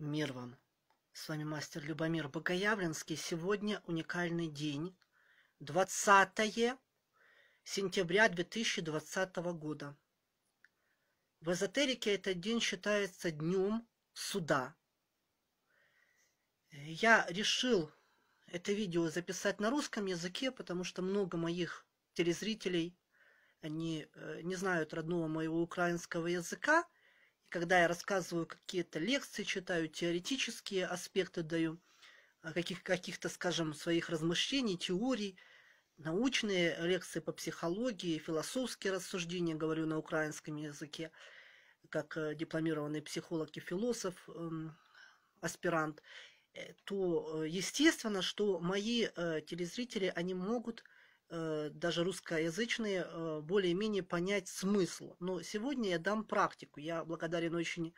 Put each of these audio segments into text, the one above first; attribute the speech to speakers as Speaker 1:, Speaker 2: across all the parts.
Speaker 1: Мир вам! С вами мастер Любомир Богоявленский. Сегодня уникальный день. 20 сентября 2020 года. В эзотерике этот день считается днем суда. Я решил это видео записать на русском языке, потому что много моих телезрителей, они э, не знают родного моего украинского языка – когда я рассказываю какие-то лекции, читаю теоретические аспекты, даю а, каких, каких-то, скажем, своих размышлений, теорий, научные лекции по психологии, философские рассуждения, говорю на украинском языке, как э, дипломированный психолог и философ, эм, аспирант, э, то э, естественно, что мои телезрители, они могут Э, даже русскоязычные, э, более-менее понять смысл. Но сегодня я дам практику. Я благодарен очень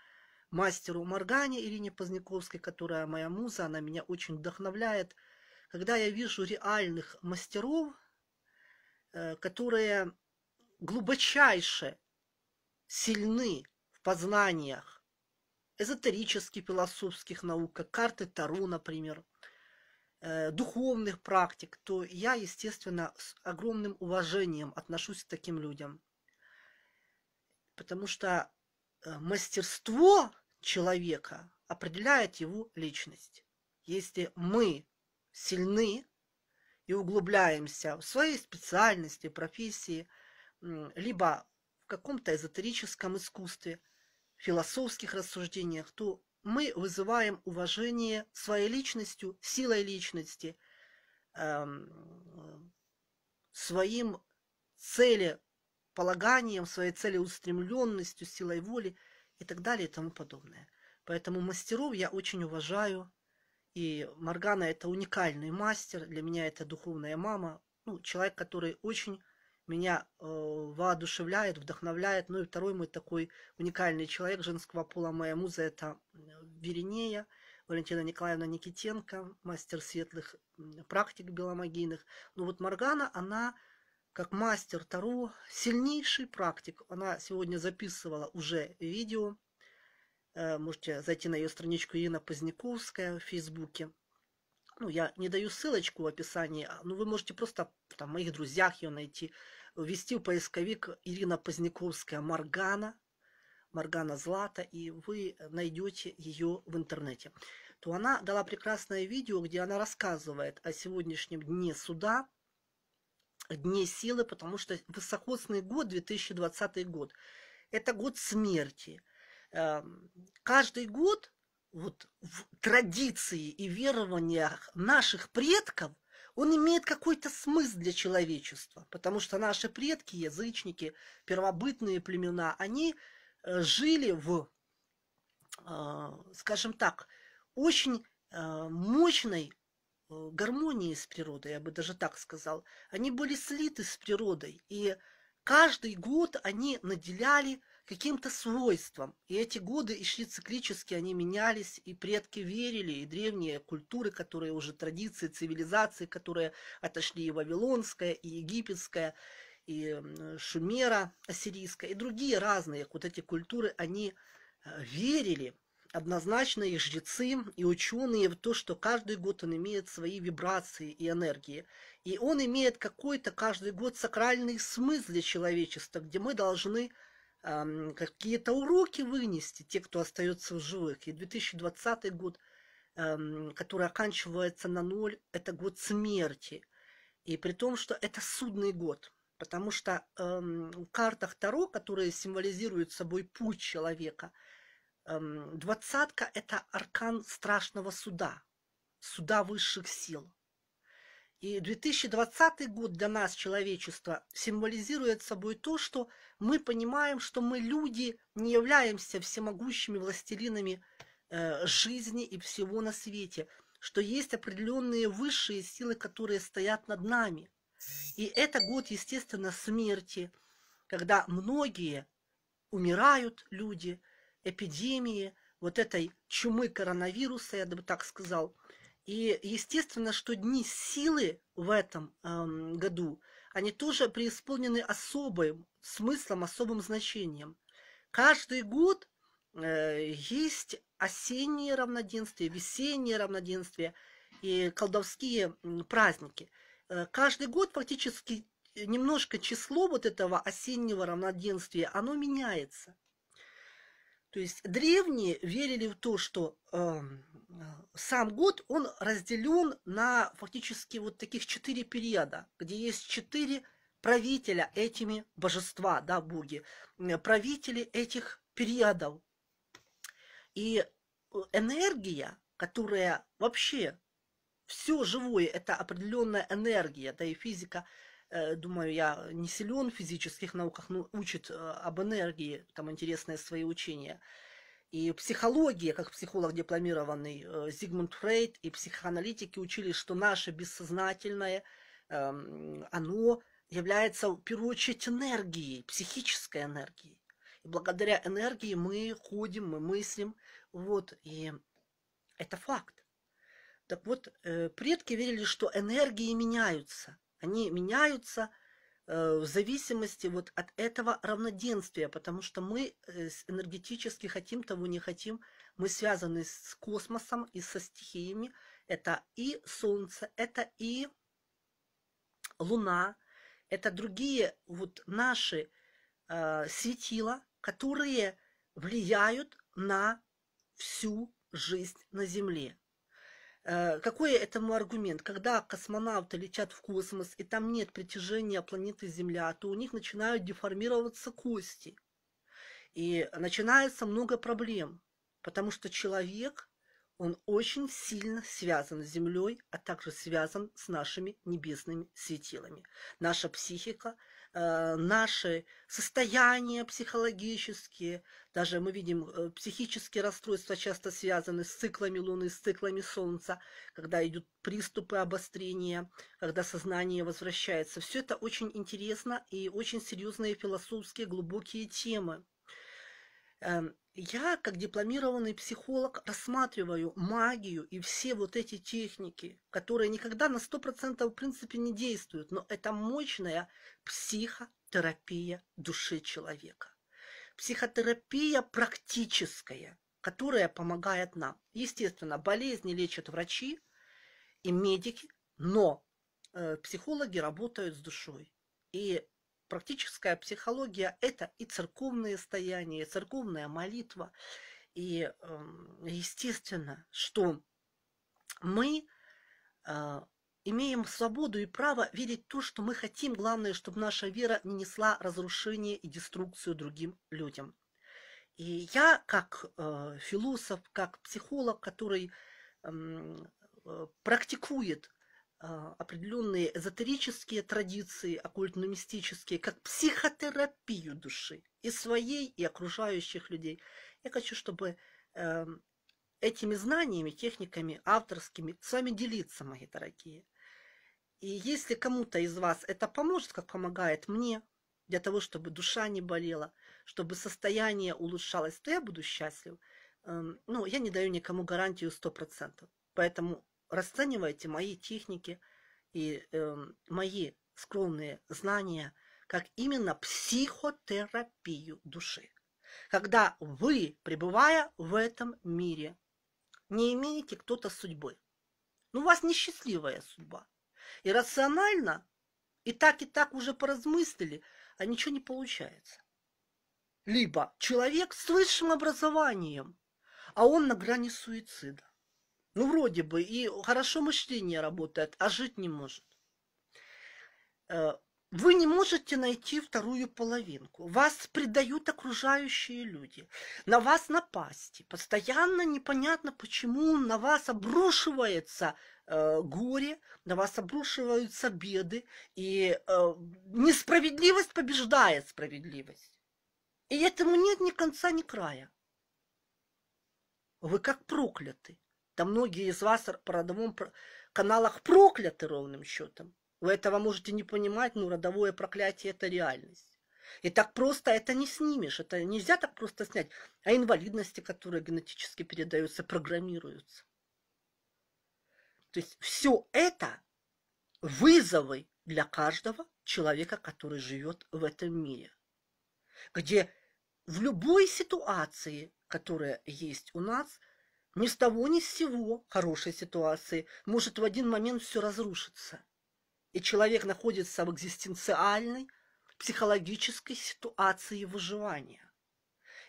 Speaker 1: мастеру Моргане Ирине Поздняковской, которая моя муза, она меня очень вдохновляет. Когда я вижу реальных мастеров, э, которые глубочайше сильны в познаниях эзотерических, философских наук, как карты Тару, например – Э, духовных практик, то я, естественно, с огромным уважением отношусь к таким людям. Потому что э, мастерство человека определяет его личность. Если мы сильны и углубляемся в своей специальности, профессии, либо в каком-то эзотерическом искусстве, философских рассуждениях, то мы вызываем уважение своей личностью, силой личности, эм, своим целеполаганием, своей целеустремленностью, силой воли и так далее и тому подобное. Поэтому мастеров я очень уважаю. И Маргана это уникальный мастер, для меня это духовная мама, ну, человек, который очень меня э, воодушевляет, вдохновляет. Ну и второй мой такой уникальный человек женского пола, моя муза, это Веринея, Валентина Николаевна Никитенко, мастер светлых практик беломагийных. Но ну вот Маргана, она как мастер Таро, сильнейший практик. Она сегодня записывала уже видео. Э, можете зайти на ее страничку Ирина Поздняковская в Фейсбуке. Ну, я не даю ссылочку в описании, а, но ну, вы можете просто там, в моих друзьях ее найти. Ввести в поисковик Ирина Поздняковская Маргана, Маргана Злата, и вы найдете ее в интернете, то она дала прекрасное видео, где она рассказывает о сегодняшнем дне суда, дне силы, потому что высокосный год, 2020 год, это год смерти. Эм, каждый год вот в традиции и верованиях наших предков он имеет какой-то смысл для человечества, потому что наши предки, язычники, первобытные племена, они Э, жили в, а, скажем так, очень а, мощной э, гармонии с природой, я бы даже так сказал. Они были слиты с природой, и каждый год они наделяли каким-то свойством. И эти годы шли циклически, они менялись, и предки верили, и древние культуры, которые уже традиции, цивилизации, которые отошли и вавилонская, и египетская, и Шумера ассирийская, и другие разные вот эти культуры, они э, верили однозначно и жрецы, и ученые в то, что каждый год он имеет свои вибрации и энергии. И он имеет какой-то каждый год сакральный смысл для человечества, где мы должны эм, какие-то уроки вынести, те, кто остается в живых. И 2020 год, эм, который оканчивается на ноль, это год смерти. И при том, что это судный год – Потому что эм, в картах Таро, которые символизируют собой путь человека, эм, двадцатка – это аркан страшного суда, суда высших сил. И 2020 год для нас, человечества, символизирует собой то, что мы понимаем, что мы, люди, не являемся всемогущими властелинами э, жизни и всего на свете, что есть определенные высшие силы, которые стоят над нами – и это год, естественно, смерти, когда многие умирают люди, эпидемии, вот этой чумы коронавируса, я бы так сказал. И естественно, что дни силы в этом эм, году, они тоже преисполнены особым смыслом, особым значением. Каждый год э, есть осеннее равноденствие, весеннее равноденствие и колдовские праздники – Э, каждый год практически э, немножко число вот этого осеннего равноденствия, оно меняется. То есть древние верили в то, что эм, э, сам год, он разделен на фактически вот таких четыре периода, где есть четыре правителя этими божества, да, боги, э, правители этих периодов. И энергия, которая вообще все живое – это определенная энергия, да и физика, э, думаю, я не силен в физических науках, но учит э, об энергии, там интересные свои учения. И психология, как психолог дипломированный э, Зигмунд Фрейд и психоаналитики учили, что наше бессознательное, эм, оно является в первую очередь энергией, психической энергией. И благодаря энергии мы ходим, мы мыслим. Вот, и это факт. Так вот, э, предки верили, что энергии меняются. Они меняются э, в зависимости вот от этого равноденствия, потому что мы э, энергетически хотим того, не хотим, мы связаны с космосом и со стихиями. Это и Солнце, это и Луна, это другие вот наши э, светила, которые влияют на всю жизнь на Земле. Э, какой этому аргумент? Когда космонавты летят в космос, и там нет притяжения планеты Земля, то у них начинают деформироваться кости. И начинается много проблем, потому что человек, он очень сильно связан с Землей, а также связан с нашими небесными светилами. Наша психика – э, наши состояния психологические, даже мы видим э, психические расстройства часто связаны с циклами Луны, с циклами Солнца, когда идут приступы обострения, когда сознание возвращается. Все это очень интересно и очень серьезные философские глубокие темы. Эм, я, как дипломированный психолог, рассматриваю магию и все вот эти техники, которые никогда на 100% в принципе не действуют, но это мощная психотерапия души человека. Психотерапия практическая, которая помогает нам. Естественно, болезни лечат врачи и медики, но э, психологи работают с душой. И практическая психология – это и церковные стояния, и церковная молитва. И эм, естественно, что мы э, имеем свободу и право верить то, что мы хотим. Главное, чтобы наша вера не несла разрушение и деструкцию другим людям. И я, как э, философ, как психолог, который эм, э, практикует а, определенные эзотерические традиции, оккультно-мистические, как психотерапию души и своей, и окружающих людей. Я хочу, чтобы эм, этими знаниями, техниками авторскими с вами делиться, мои дорогие. И если кому-то из вас это поможет, как помогает мне, для того, чтобы душа не болела, чтобы состояние улучшалось, то я буду счастлив. Эм, ну, я не даю никому гарантию 100%. Поэтому расцениваете мои техники и э, мои скромные знания как именно психотерапию души. Когда вы, пребывая в этом мире, не имеете кто-то судьбы. Ну, у вас несчастливая судьба. И рационально, и так, и так уже поразмыслили, а ничего не получается. Либо человек с высшим образованием, а он на грани суицида. Ну, вроде бы, и хорошо мышление работает, а жить не может. Э, вы не можете найти вторую половинку. Вас предают окружающие люди. На вас напасти. Постоянно непонятно, почему на вас обрушивается э, горе, на вас обрушиваются беды. И э, несправедливость побеждает справедливость. И этому нет ни конца, ни края. Вы как прокляты. Да многие из вас по родовом каналах прокляты ровным счетом. Вы этого можете не понимать, но родовое проклятие – это реальность. И так просто это не снимешь, это нельзя так просто снять. А инвалидности, которые генетически передаются, программируются. То есть все это вызовы для каждого человека, который живет в этом мире. Где в любой ситуации, которая есть у нас – ни с того, ни с сего хорошей ситуации может в один момент все разрушиться. И человек находится в экзистенциальной, психологической ситуации выживания.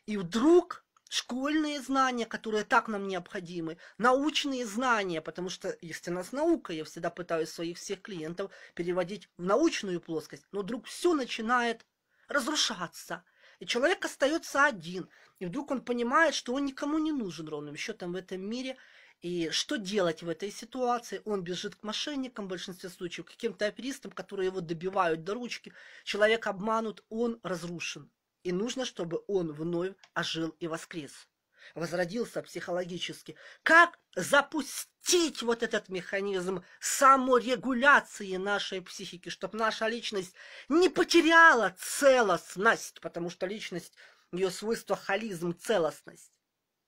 Speaker 1: И вдруг школьные знания, которые так нам необходимы, научные знания, потому что если у нас наука, я всегда пытаюсь своих всех клиентов переводить в научную плоскость, но вдруг все начинает разрушаться, и человек остается один. И вдруг он понимает, что он никому не нужен ровным счетом в этом мире. И что делать в этой ситуации? Он бежит к мошенникам в большинстве случаев, к каким-то аферистам, которые его добивают до ручки. Человек обманут, он разрушен. И нужно, чтобы он вновь ожил и воскрес возродился психологически. Как запустить вот этот механизм саморегуляции нашей психики, чтобы наша личность не потеряла целостность, потому что личность, ее свойство холизм, целостность.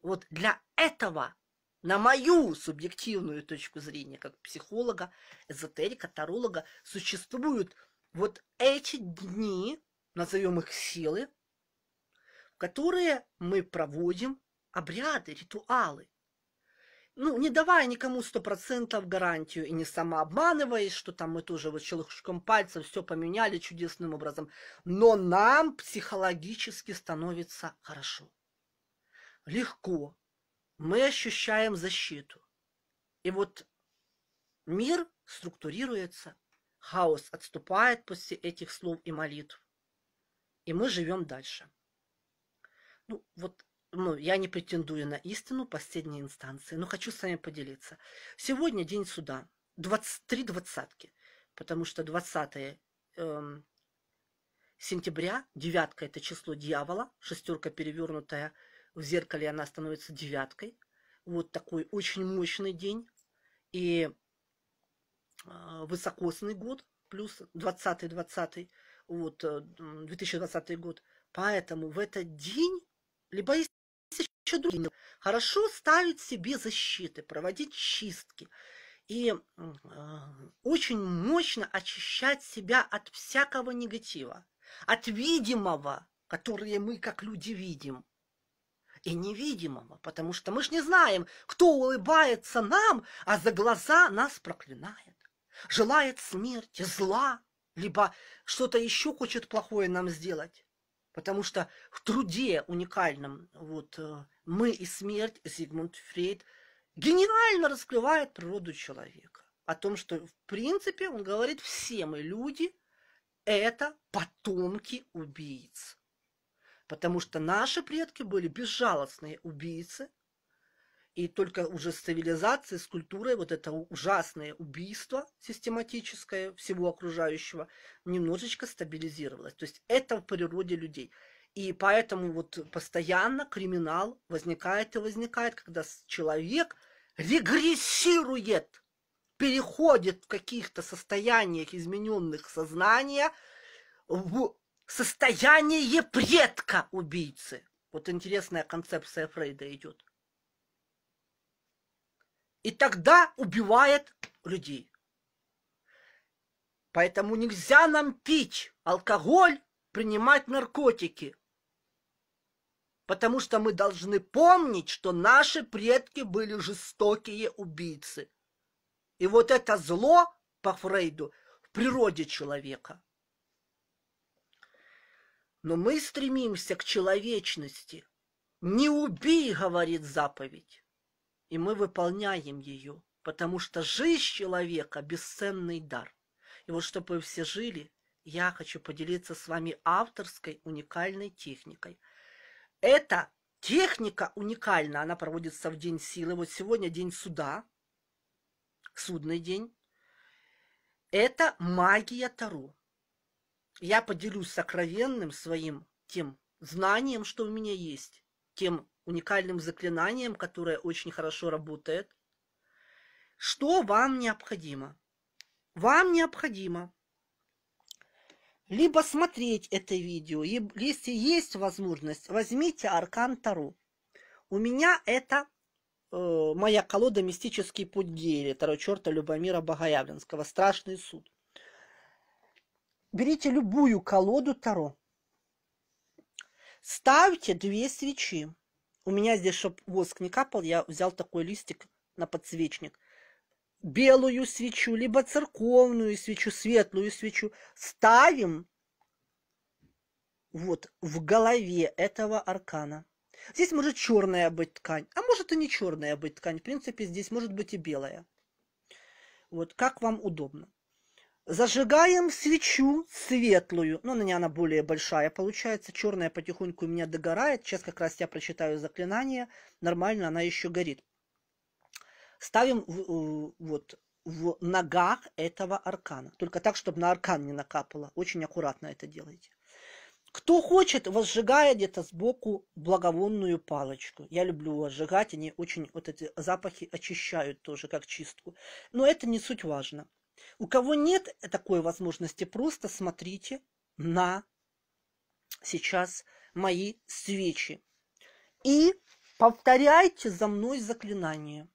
Speaker 1: Вот для этого на мою субъективную точку зрения, как психолога, эзотерика, таролога, существуют вот эти дни, назовем их силы, которые мы проводим обряды, ритуалы. Ну, не давая никому сто гарантию и не самообманываясь, что там мы тоже вот щелчком пальцев все поменяли чудесным образом. Но нам психологически становится хорошо. Легко. Мы ощущаем защиту. И вот мир структурируется, хаос отступает после этих слов и молитв. И мы живем дальше. Ну, вот ну, я не претендую на истину последней инстанции, но хочу с вами поделиться. Сегодня день суда. 23 двадцатки. Потому что 20 э, эм, сентября, девятка – это число дьявола, шестерка перевернутая в зеркале, она становится девяткой. Вот такой очень мощный день. И э, высокосный год, плюс 20 двадцатый вот, 2020 э, год. Поэтому в этот день либо еще другими. Хорошо ставить себе защиты, проводить чистки и э, очень мощно очищать себя от всякого негатива, от видимого, которое мы как люди видим, и невидимого, потому что мы ж не знаем, кто улыбается нам, а за глаза нас проклинает, желает смерти, зла, либо что-то еще хочет плохое нам сделать. Потому что в труде уникальном вот, э, «Мы и смерть» Зигмунд Фрейд гениально раскрывает природу человека. О том, что в принципе он говорит, все мы люди – это потомки убийц. Потому что наши предки были безжалостные убийцы – и только уже с цивилизацией, с культурой вот это ужасное убийство систематическое всего окружающего немножечко стабилизировалось. То есть это в природе людей. И поэтому вот постоянно криминал возникает и возникает, когда человек регрессирует, переходит в каких-то состояниях измененных сознания в состояние предка убийцы. Вот интересная концепция Фрейда идет. И тогда убивает людей. Поэтому нельзя нам пить алкоголь, принимать наркотики. Потому что мы должны помнить, что наши предки были жестокие убийцы. И вот это зло, по Фрейду, в природе человека. Но мы стремимся к человечности. Не убей, говорит заповедь и мы выполняем ее, потому что жизнь человека – бесценный дар. И вот чтобы вы все жили, я хочу поделиться с вами авторской уникальной техникой. Эта техника уникальна, она проводится в День силы. Вот сегодня День суда, судный день. Это магия Таро. Я поделюсь сокровенным своим тем знанием, что у меня есть, тем уникальным заклинанием, которое очень хорошо работает. Что вам необходимо? Вам необходимо либо смотреть это видео, если есть возможность, возьмите Аркан Тару. У меня это э, моя колода «Мистический путь Гейли» Таро черта Любомира Богоявленского «Страшный суд». Берите любую колоду Таро, ставьте две свечи. У меня здесь, чтобы воск не капал, я взял такой листик на подсвечник. Белую свечу, либо церковную свечу, светлую свечу ставим вот в голове этого аркана. Здесь может черная быть ткань, а может и не черная быть ткань. В принципе, здесь может быть и белая. Вот как вам удобно. Зажигаем свечу светлую. Ну, на меня она более большая получается. Черная потихоньку у меня догорает. Сейчас как раз я прочитаю заклинание. Нормально она еще горит. Ставим э, вот в ногах этого аркана. Только так, чтобы на аркан не накапало. Очень аккуратно это делайте. Кто хочет, возжигая где-то сбоку благовонную палочку. Я люблю возжигать, они очень вот эти запахи очищают тоже, как чистку. Но это не суть важно. У кого нет такой возможности, просто смотрите на сейчас мои свечи. И повторяйте за мной заклинание.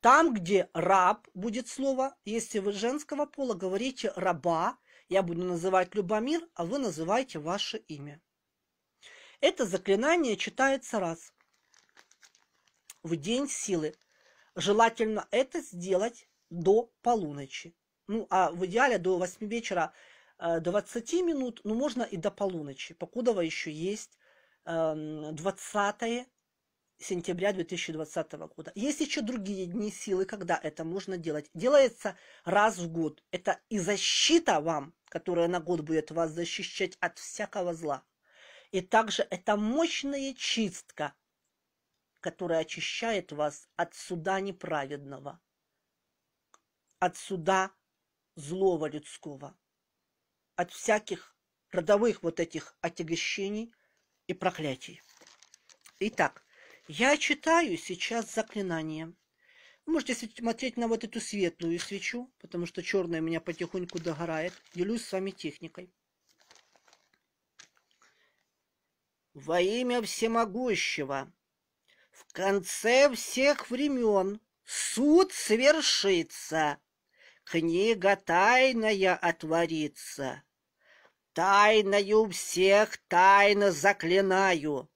Speaker 1: Там, где раб будет слово, если вы женского пола, говорите раба, я буду называть Любомир, а вы называете ваше имя. Это заклинание читается раз в день силы. Желательно это сделать до полуночи. Ну, а в идеале до 8 вечера 20 э, минут, ну, можно и до полуночи. Покуда Покудова еще есть 20 эм, сентября 2020 года. Есть еще другие дни силы, когда это можно делать. Делается раз в год. Это и защита вам, которая на год будет вас защищать от всякого зла. И также это мощная чистка, которая очищает вас от суда неправедного от суда злого людского, от всяких родовых вот этих отягощений и проклятий. Итак, я читаю сейчас заклинание. Вы можете смотреть на вот эту светлую свечу, потому что черная меня потихоньку догорает. Делюсь с вами техникой. Во имя всемогущего, в конце всех времен суд свершится книга тайная отворится. Тайною всех тайно заклинаю,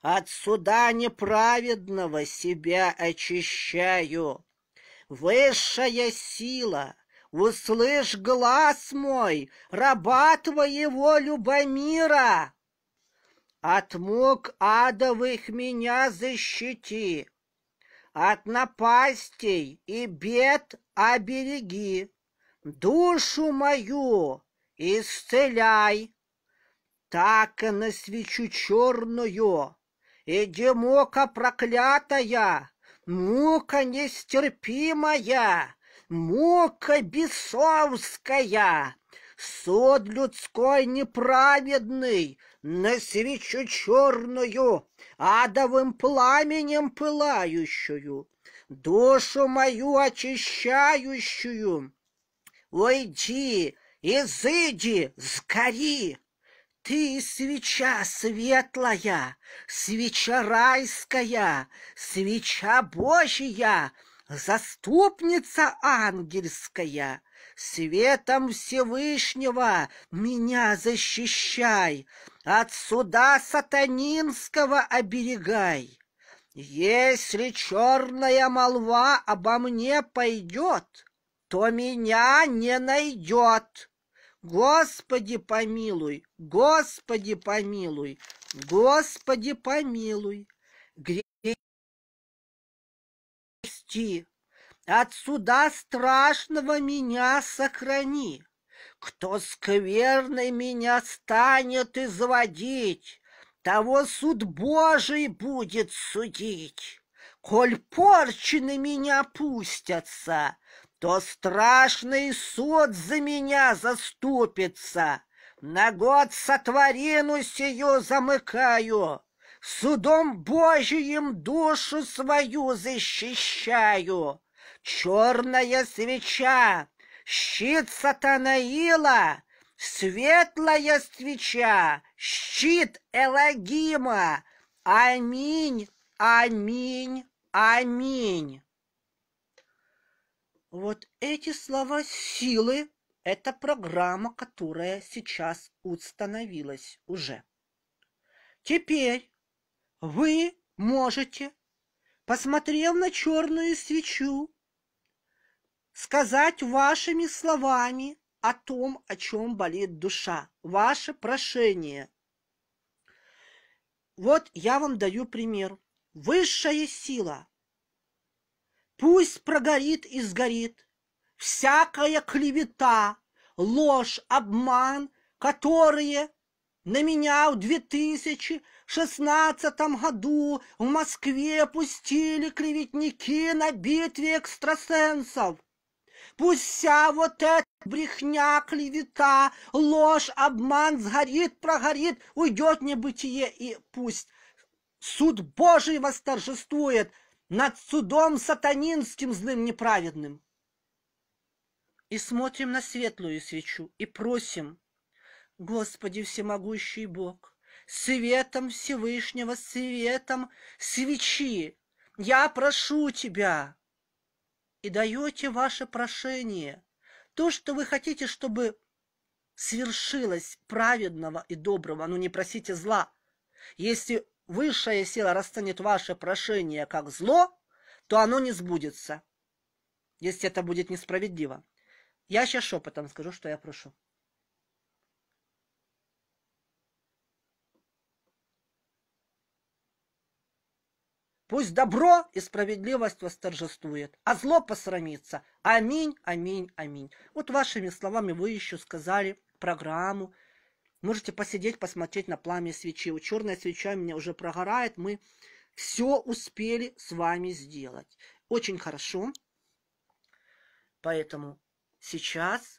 Speaker 1: от суда неправедного себя очищаю. Высшая сила, услышь глаз мой, раба твоего Любомира! От мук адовых меня защити, от напастей и бед обереги, душу мою исцеляй. Так на свечу черную иди мука проклятая, мука нестерпимая, мука бесовская, суд людской неправедный на свечу черную, адовым пламенем пылающую, душу мою очищающую. Уйди, изыди, сгори! Ты свеча светлая, свеча райская, свеча Божья, заступница ангельская, светом Всевышнего меня защищай, от суда сатанинского оберегай. Если черная молва обо мне пойдет, то меня не найдет. Господи помилуй, Господи помилуй, Господи помилуй. Грести от суда страшного меня сохрани. Кто скверный меня станет изводить, Того суд Божий будет судить. Коль порчены меня пустятся, То страшный суд за меня заступится. На год сотворину сию замыкаю, Судом Божиим душу свою защищаю. Черная свеча щит Сатанаила, светлая свеча, щит Элагима. Аминь, аминь, аминь. Вот эти слова силы – это программа, которая сейчас установилась уже. Теперь вы можете, посмотрев на черную свечу, сказать вашими словами о том, о чем болит душа, ваше прошение. Вот я вам даю пример. Высшая сила. Пусть прогорит и сгорит всякая клевета, ложь, обман, которые на меня в 2016 году в Москве пустили клеветники на битве экстрасенсов. Пусть вся вот эта брехня, клевета, ложь, обман сгорит, прогорит, уйдет небытие, и пусть суд Божий восторжествует над судом сатанинским злым неправедным. И смотрим на светлую свечу и просим, Господи всемогущий Бог, светом Всевышнего, светом свечи, я прошу Тебя, и даете ваше прошение. То, что вы хотите, чтобы свершилось праведного и доброго, но ну, не просите зла. Если высшая сила расценит ваше прошение как зло, то оно не сбудется, если это будет несправедливо. Я сейчас шепотом скажу, что я прошу. Пусть добро и справедливость восторжествует, а зло посрамится. Аминь, аминь, аминь. Вот вашими словами вы еще сказали программу. Можете посидеть, посмотреть на пламя свечи. У черной свеча у меня уже прогорает. Мы все успели с вами сделать. Очень хорошо. Поэтому сейчас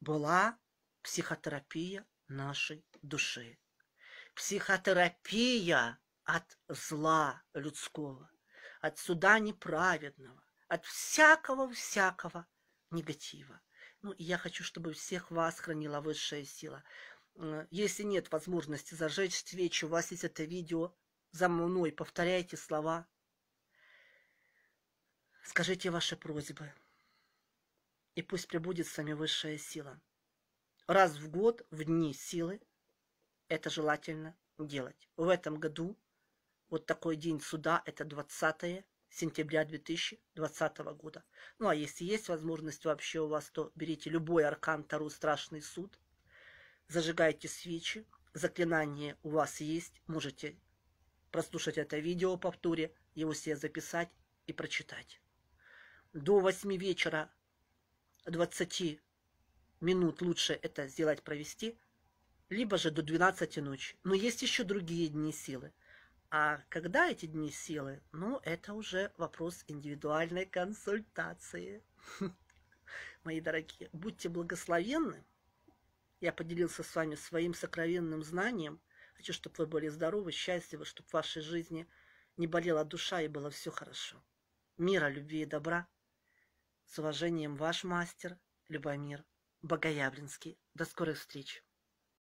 Speaker 1: была психотерапия нашей души. Психотерапия от зла людского, от суда неправедного, от всякого-всякого негатива. Ну, и я хочу, чтобы всех вас хранила высшая сила. Э, если нет возможности зажечь свечу, у вас есть это видео, за мной повторяйте слова. Скажите ваши просьбы. И пусть прибудет с вами высшая сила. Раз в год, в дни силы, это желательно делать. В этом году вот такой день суда – это 20 сентября 2020 года. Ну, а если есть возможность вообще у вас, то берите любой аркан Тару «Страшный суд», зажигайте свечи, заклинание у вас есть, можете прослушать это видео по повторе, его себе записать и прочитать. До 8 вечера 20 минут лучше это сделать, провести, либо же до 12 ночи. Но есть еще другие дни силы – а когда эти дни силы, ну, это уже вопрос индивидуальной консультации. Мои дорогие, будьте благословенны. Я поделился с вами своим сокровенным знанием. Хочу, чтобы вы были здоровы, счастливы, чтобы в вашей жизни не болела душа и было все хорошо. Мира, любви и добра. С уважением, ваш мастер Любомир Богоявленский. До скорых встреч!